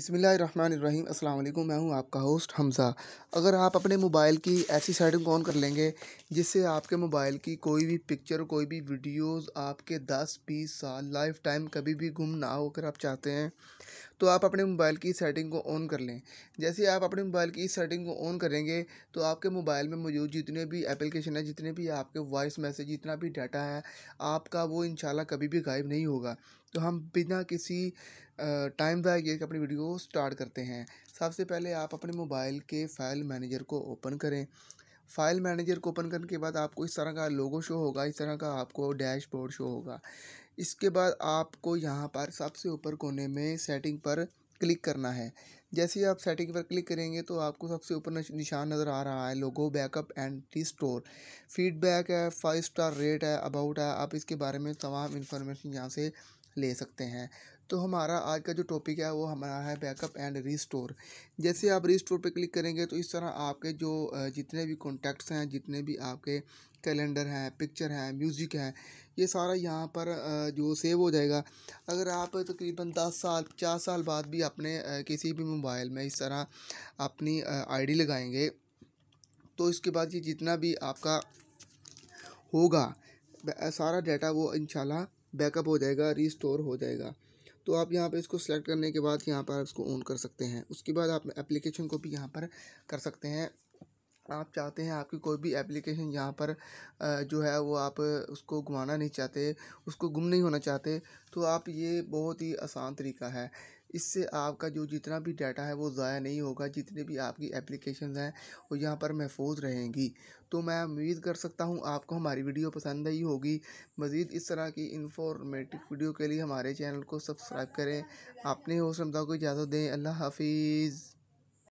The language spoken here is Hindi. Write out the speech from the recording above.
बसमीम् अल्लाम मैं हूं आपका होस्ट हमज़ा अगर आप अपने मोबाइल की ऐसी सेटिंग ऑन कर लेंगे जिससे आपके मोबाइल की कोई भी पिक्चर कोई भी वीडियोस आपके 10-20 साल लाइफ टाइम कभी भी गुम ना होकर आप चाहते हैं तो आप अपने मोबाइल की सेटिंग को ऑन कर लें जैसे आप अपने मोबाइल की सेटिंग को ऑन करेंगे तो आपके मोबाइल में मौजूद जितने भी एप्लीकेशन है जितने भी आपके वॉइस मैसेज जितना भी डाटा है आपका वो इन कभी भी गायब नहीं होगा तो हम बिना किसी टाइम ज़ाया किए अपनी वीडियो स्टार्ट करते हैं सबसे पहले आप अपने मोबाइल के फाइल मैनेजर को ओपन करें फाइल मैनेजर को ओपन करने के बाद आपको इस तरह का लोगो शो होगा इस तरह का आपको डैशबोर्ड शो होगा इसके बाद आपको यहाँ पर सबसे ऊपर कोने में सेटिंग पर क्लिक करना है जैसे ही आप सेटिंग पर क्लिक करेंगे तो आपको सबसे ऊपर निशान नज़र आ रहा है logo backup and restore feedback है फाइव स्टार रेट है अबाउट है आप इसके बारे में तमाम इन्फॉर्मेशन यहाँ से ले सकते हैं तो हमारा आज का जो टॉपिक है वो हमारा है बैकअप एंड रिस्टोर जैसे आप रिस्टोर पे क्लिक करेंगे तो इस तरह आपके जो जितने भी कॉन्टैक्ट्स हैं जितने भी आपके कैलेंडर हैं पिक्चर हैं म्यूज़िक है ये सारा यहाँ पर जो सेव हो जाएगा अगर आप तकरीबन तो दस साल चार साल बाद भी अपने किसी भी मोबाइल में इस तरह अपनी आईडी लगाएंगे तो इसके बाद ये जितना भी आपका होगा सारा डाटा वो इंशाल्लाह बैकअप हो जाएगा रिस्टोर हो जाएगा तो आप यहाँ पे इसको सेलेक्ट करने के बाद यहाँ पर इसको ऑन कर सकते हैं उसके बाद आप एप्लीकेशन को भी यहाँ पर कर सकते हैं आप चाहते हैं आपकी कोई भी एप्लीकेशन यहाँ पर जो है वो आप उसको घुमाना नहीं चाहते उसको गुम नहीं होना चाहते तो आप ये बहुत ही आसान तरीका है इससे आपका जो जितना भी डाटा है वो ज़ाया नहीं होगा जितने भी आपकी एप्लीकेशन हैं वो यहाँ पर महफूज रहेंगी तो मैं उम्मीद कर सकता हूँ आपको हमारी वीडियो पसंद आई होगी मज़ीद इस तरह की इंफॉर्मेटिव वीडियो के लिए हमारे चैनल को सब्सक्राइब करें अपने होस्ट को इजाज़त दें अल्लाह हाफिज़